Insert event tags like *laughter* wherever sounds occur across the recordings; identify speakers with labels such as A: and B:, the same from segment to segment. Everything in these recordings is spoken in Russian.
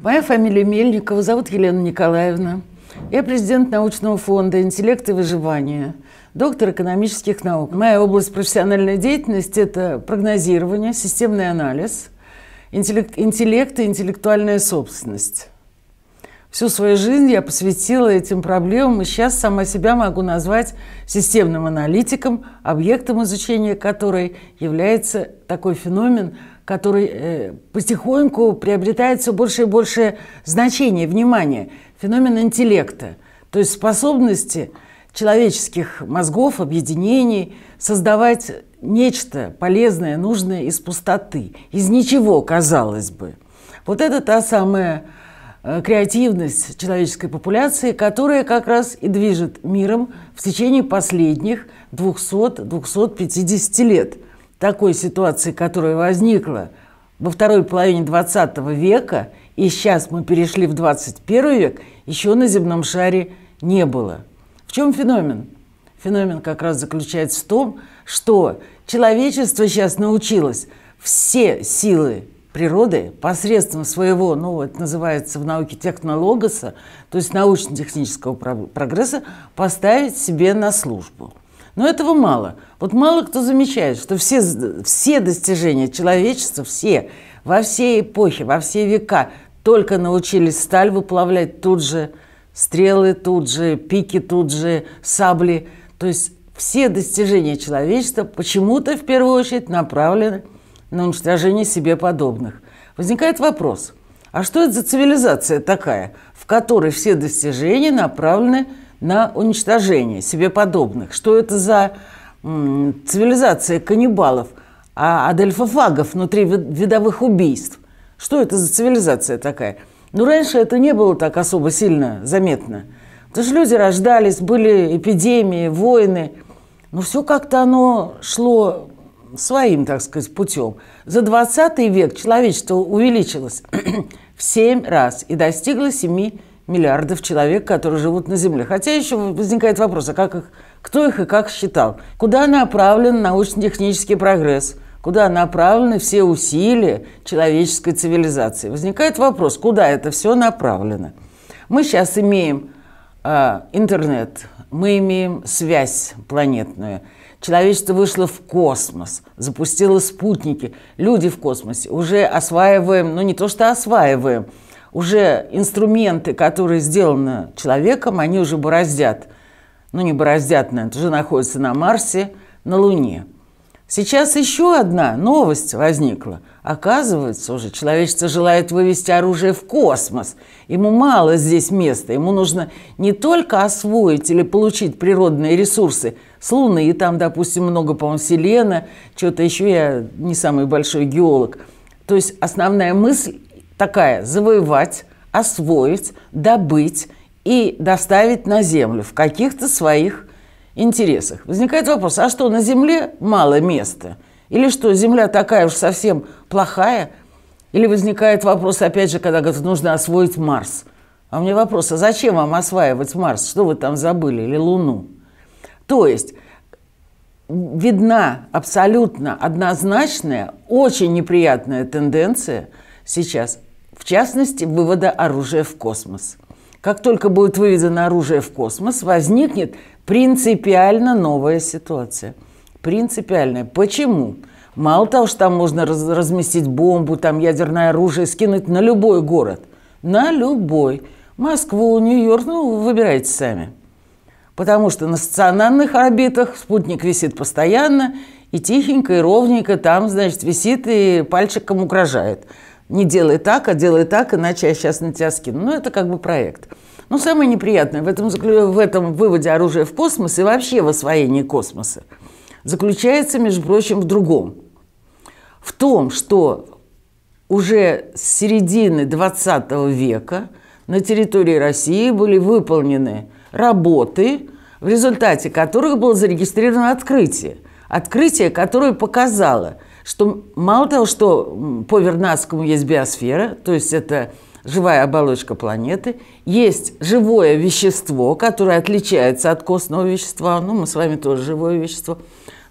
A: Моя фамилия Мельникова, зовут Елена Николаевна. Я президент научного фонда «Интеллект и выживание», доктор экономических наук. Моя область профессиональной деятельности – это прогнозирование, системный анализ, интеллект, интеллект и интеллектуальная собственность. Всю свою жизнь я посвятила этим проблемам, и сейчас сама себя могу назвать системным аналитиком, объектом изучения которой является такой феномен, который э, потихоньку приобретает все больше и больше значения, внимания. Феномен интеллекта, то есть способности человеческих мозгов, объединений, создавать нечто полезное, нужное из пустоты, из ничего, казалось бы. Вот это та самая Э, креативность человеческой популяции, которая как раз и движет миром в течение последних 200-250 лет. Такой ситуации, которая возникла во второй половине 20 века, и сейчас мы перешли в 21 век, еще на земном шаре не было. В чем феномен? Феномен как раз заключается в том, что человечество сейчас научилось все силы природы посредством своего, ну, это называется в науке технологоса, то есть научно-технического прогресса, поставить себе на службу. Но этого мало. Вот мало кто замечает, что все, все достижения человечества, все, во все эпохи, во все века только научились сталь выплавлять тут же, стрелы тут же, пики тут же, сабли. То есть все достижения человечества почему-то в первую очередь направлены на уничтожение себе подобных. Возникает вопрос, а что это за цивилизация такая, в которой все достижения направлены на уничтожение себе подобных? Что это за м, цивилизация каннибалов, а адельфофагов внутри видовых убийств? Что это за цивилизация такая? Но ну, раньше это не было так особо сильно заметно. Потому что люди рождались, были эпидемии, войны. Но все как-то оно шло своим, так сказать, путем. За 20 век человечество увеличилось *clears throat* в 7 раз и достигло 7 миллиардов человек, которые живут на Земле. Хотя еще возникает вопрос, а как их, кто их и как считал? Куда направлен научно-технический прогресс? Куда направлены все усилия человеческой цивилизации? Возникает вопрос, куда это все направлено? Мы сейчас имеем э, интернет, мы имеем связь планетную – Человечество вышло в космос, запустило спутники, люди в космосе. Уже осваиваем, ну не то что осваиваем, уже инструменты, которые сделаны человеком, они уже бороздят. Ну не бороздят, но это уже находятся на Марсе, на Луне – Сейчас еще одна новость возникла. Оказывается, уже человечество желает вывести оружие в космос. Ему мало здесь места. Ему нужно не только освоить или получить природные ресурсы с Луны, и там, допустим, много, по-моему, селена, что-то еще, я не самый большой геолог. То есть основная мысль такая – завоевать, освоить, добыть и доставить на Землю в каких-то своих интересах. Возникает вопрос, а что, на Земле мало места? Или что, Земля такая уж совсем плохая? Или возникает вопрос, опять же, когда говорят, нужно освоить Марс. А у меня вопрос, а зачем вам осваивать Марс? Что вы там забыли? Или Луну? То есть видна абсолютно однозначная, очень неприятная тенденция сейчас, в частности, вывода оружия в космос. Как только будет выведено оружие в космос, возникнет Принципиально новая ситуация. Принципиальная. Почему? Мало того, что там можно раз разместить бомбу, там ядерное оружие, скинуть на любой город. На любой. Москву, Нью-Йорк, ну, выбирайте сами. Потому что на стационарных орбитах спутник висит постоянно, и тихенько, и ровненько там, значит, висит и пальчиком угрожает. Не делай так, а делай так, иначе я сейчас на тебя скину. Ну, это как бы проект. Но ну, самое неприятное в этом, в этом выводе оружия в космос и вообще в освоении космоса заключается, между прочим, в другом. В том, что уже с середины 20 века на территории России были выполнены работы, в результате которых было зарегистрировано открытие. Открытие, которое показало, что мало того, что по Вернадскому есть биосфера, то есть это живая оболочка планеты, есть живое вещество, которое отличается от костного вещества, ну, мы с вами тоже живое вещество.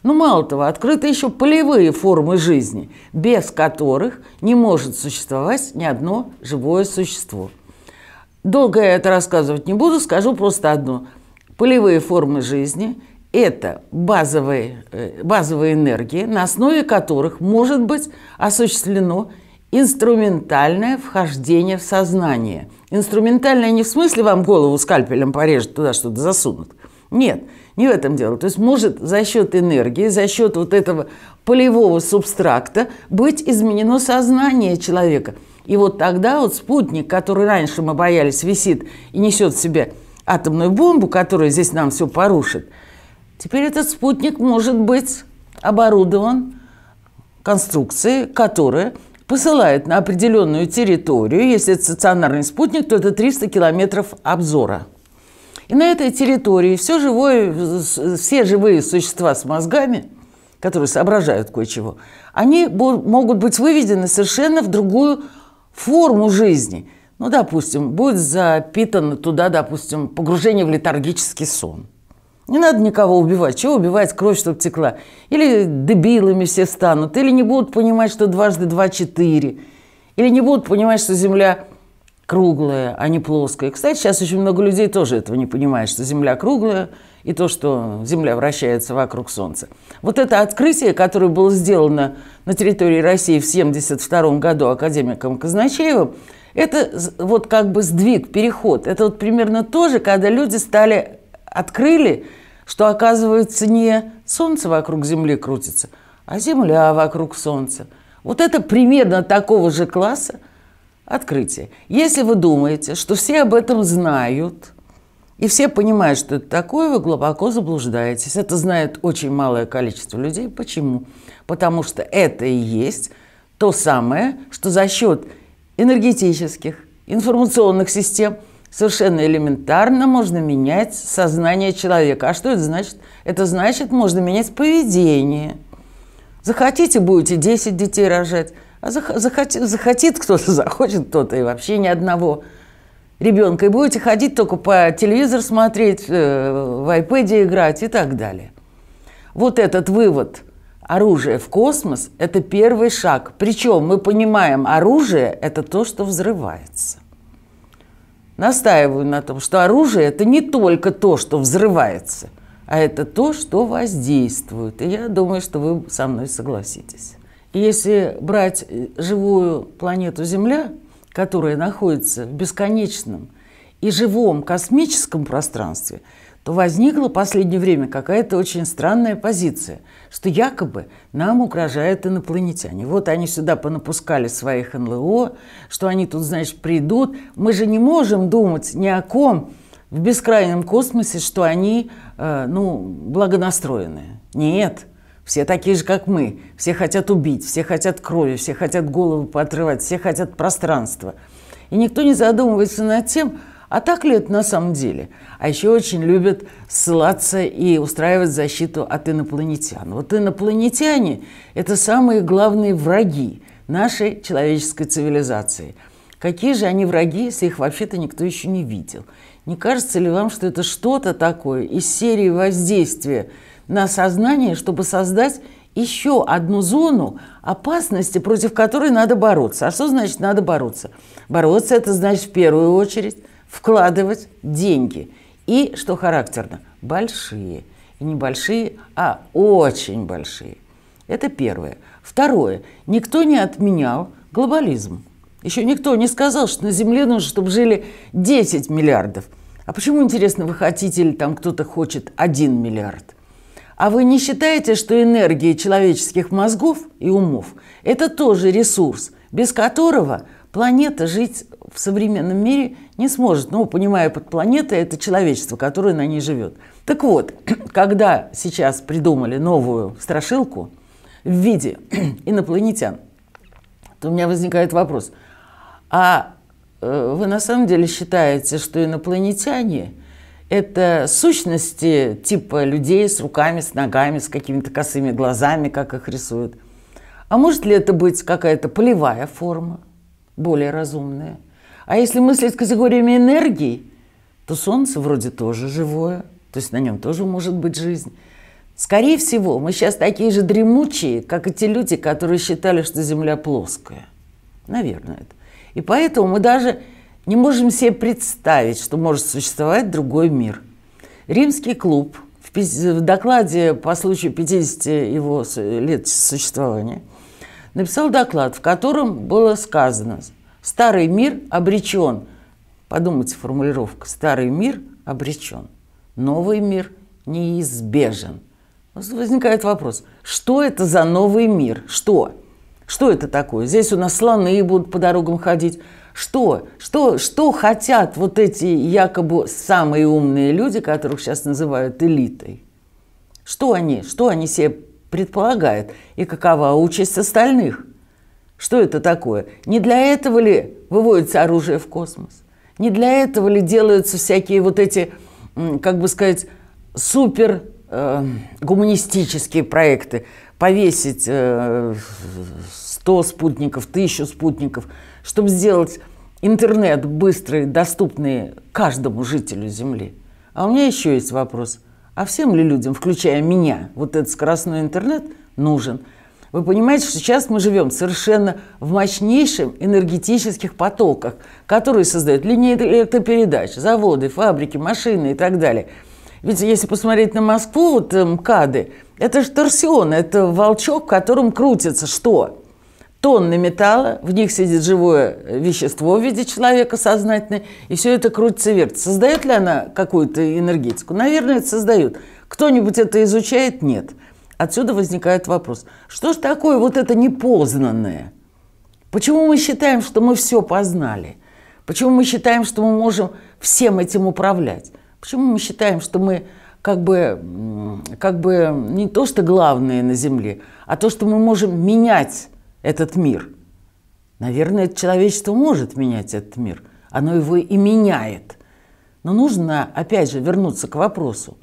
A: Но ну, мало того, открыты еще полевые формы жизни, без которых не может существовать ни одно живое существо. Долго я это рассказывать не буду, скажу просто одно. Полевые формы жизни – это базовые, э, базовые энергии, на основе которых может быть осуществлено инструментальное вхождение в сознание. Инструментальное не в смысле вам голову скальпелем порежет туда что-то засунут. Нет, не в этом дело. То есть может за счет энергии, за счет вот этого полевого субстракта быть изменено сознание человека. И вот тогда вот спутник, который раньше мы боялись висит и несет в себе атомную бомбу, которая здесь нам все порушит, теперь этот спутник может быть оборудован конструкцией, которая – посылает на определенную территорию, если это стационарный спутник, то это 300 километров обзора. И на этой территории все живое, все живые существа с мозгами, которые соображают кое-чего, они могут быть выведены совершенно в другую форму жизни. Ну, допустим, будет запитано туда, допустим, погружение в летаргический сон – не надо никого убивать. Чего убивать? Кровь, чтобы текла. Или дебилами все станут. Или не будут понимать, что дважды два – четыре. Или не будут понимать, что Земля круглая, а не плоская. Кстати, сейчас очень много людей тоже этого не понимают, что Земля круглая и то, что Земля вращается вокруг Солнца. Вот это открытие, которое было сделано на территории России в 1972 году академиком Казначеевым, это вот как бы сдвиг, переход. Это вот примерно то же, когда люди стали открыли, что, оказывается, не Солнце вокруг Земли крутится, а Земля вокруг Солнца. Вот это примерно такого же класса открытие. Если вы думаете, что все об этом знают, и все понимают, что это такое, вы глубоко заблуждаетесь. Это знает очень малое количество людей. Почему? Потому что это и есть то самое, что за счет энергетических, информационных систем – Совершенно элементарно можно менять сознание человека. А что это значит? Это значит, можно менять поведение. Захотите, будете 10 детей рожать. А захотит, захотит кто-то, *laughs* захочет кто-то, и вообще ни одного ребенка. И будете ходить только по телевизору смотреть, э, в iPad играть и так далее. Вот этот вывод оружие в космос – это первый шаг. Причем мы понимаем, оружие – это то, что взрывается настаиваю на том, что оружие – это не только то, что взрывается, а это то, что воздействует. И я думаю, что вы со мной согласитесь. Если брать э, живую планету Земля, которая находится в бесконечном и живом космическом пространстве – то возникла в последнее время какая-то очень странная позиция, что якобы нам угрожают инопланетяне. Вот они сюда понапускали своих НЛО, что они тут, значит, придут. Мы же не можем думать ни о ком в бескрайнем космосе, что они, э, ну, благонастроенные. Нет, все такие же, как мы. Все хотят убить, все хотят крови, все хотят головы поотрывать, все хотят пространства. И никто не задумывается над тем, а так ли это на самом деле? А еще очень любят ссылаться и устраивать защиту от инопланетян. Вот инопланетяне – это самые главные враги нашей человеческой цивилизации. Какие же они враги, если их вообще-то никто еще не видел? Не кажется ли вам, что это что-то такое из серии воздействия на сознание, чтобы создать еще одну зону опасности, против которой надо бороться. А что значит надо бороться? Бороться – это значит в первую очередь вкладывать деньги. И, что характерно, большие. И не большие, а очень большие. Это первое. Второе. Никто не отменял глобализм. Еще никто не сказал, что на Земле нужно, чтобы жили 10 миллиардов. А почему, интересно, вы хотите или там кто-то хочет 1 миллиард? А вы не считаете, что энергия человеческих мозгов и умов – это тоже ресурс, без которого планета жить в современном мире не сможет. Ну, понимая под планетой, это человечество, которое на ней живет. Так вот, *clears throat* когда сейчас придумали новую страшилку в виде *clears throat* инопланетян, то у меня возникает вопрос, а э, вы на самом деле считаете, что инопланетяне – это сущности типа людей с руками, с ногами, с какими-то косыми глазами, как их рисуют? А может ли это быть какая-то полевая форма? более разумное. А если мыслить категориями энергии, то Солнце вроде тоже живое, то есть на нем тоже может быть жизнь. Скорее всего, мы сейчас такие же дремучие, как и те люди, которые считали, что Земля плоская. Наверное. Это. И поэтому мы даже не можем себе представить, что может существовать другой мир. Римский клуб в докладе по случаю 50 его лет существования – написал доклад, в котором было сказано «Старый мир обречен». Подумайте, формулировка «Старый мир обречен, новый мир неизбежен». Возникает вопрос, что это за новый мир? Что? Что это такое? Здесь у нас слоны будут по дорогам ходить. Что? Что, что хотят вот эти якобы самые умные люди, которых сейчас называют элитой? Что они, что они себе предполагает и какова участь остальных. Что это такое? Не для этого ли выводится оружие в космос? Не для этого ли делаются всякие вот эти, как бы сказать, супер э, гуманистические проекты? Повесить э, 100 спутников, 1000 спутников, чтобы сделать интернет быстрый, доступный каждому жителю Земли. А у меня еще есть вопрос – а всем ли людям, включая меня, вот этот скоростной интернет нужен? Вы понимаете, что сейчас мы живем совершенно в мощнейших энергетических потоках, которые создают линии электропередач, заводы, фабрики, машины и так далее. Ведь если посмотреть на Москву, вот МКАДы, эм, это же торсион, это волчок, в котором крутится что? тонны металла, в них сидит живое э, вещество в виде человека сознательной, и все это крутится вертится. Создает ли она какую-то энергетику? Наверное, это создает. Кто-нибудь это изучает? Нет. Отсюда возникает вопрос, что же такое вот это непознанное? Почему мы считаем, что мы все познали? Почему мы считаем, что мы можем всем этим управлять? Почему мы считаем, что мы как бы, как бы не то, что главное на Земле, а то, что мы можем менять этот мир. Наверное, человечество может менять этот мир. Оно его и меняет. Но нужно, опять же, вернуться к вопросу,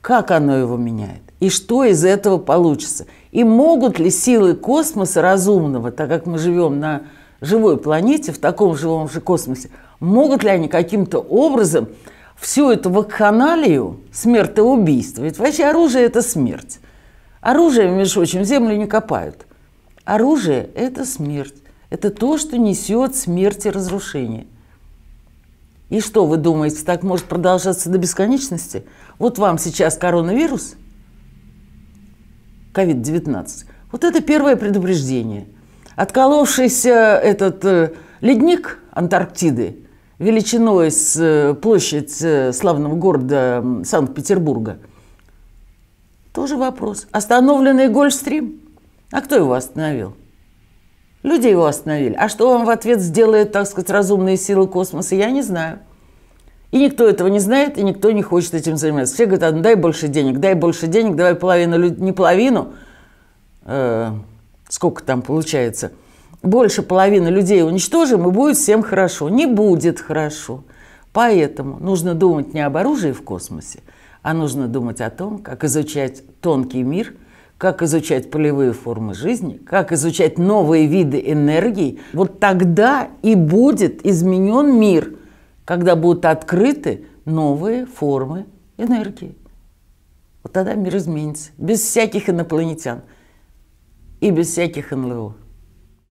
A: как оно его меняет и что из этого получится. И могут ли силы космоса разумного, так как мы живем на живой планете, в таком живом же космосе, могут ли они каким-то образом всю эту вакханалию смертоубийства, ведь вообще оружие – это смерть. Оружие, между прочим, землю не копают – Оружие – это смерть. Это то, что несет смерть и разрушение. И что вы думаете, так может продолжаться до бесконечности? Вот вам сейчас коронавирус, COVID-19, вот это первое предупреждение. Отколовшийся этот э, ледник Антарктиды величиной с э, площадь э, славного города Санкт-Петербурга – тоже вопрос. Остановленный Гольфстрим – а кто его остановил? Люди его остановили. А что вам в ответ сделают, так сказать, разумные силы космоса, я не знаю. И никто этого не знает, и никто не хочет этим заниматься. Все говорят, дай больше денег, дай больше денег, давай половину, не половину, э, сколько там получается, больше половины людей уничтожим, и будет всем хорошо. Не будет хорошо. Поэтому нужно думать не об оружии в космосе, а нужно думать о том, как изучать тонкий мир – как изучать полевые формы жизни, как изучать новые виды энергии, вот тогда и будет изменен мир, когда будут открыты новые формы энергии. Вот тогда мир изменится, без всяких инопланетян и без всяких НЛО.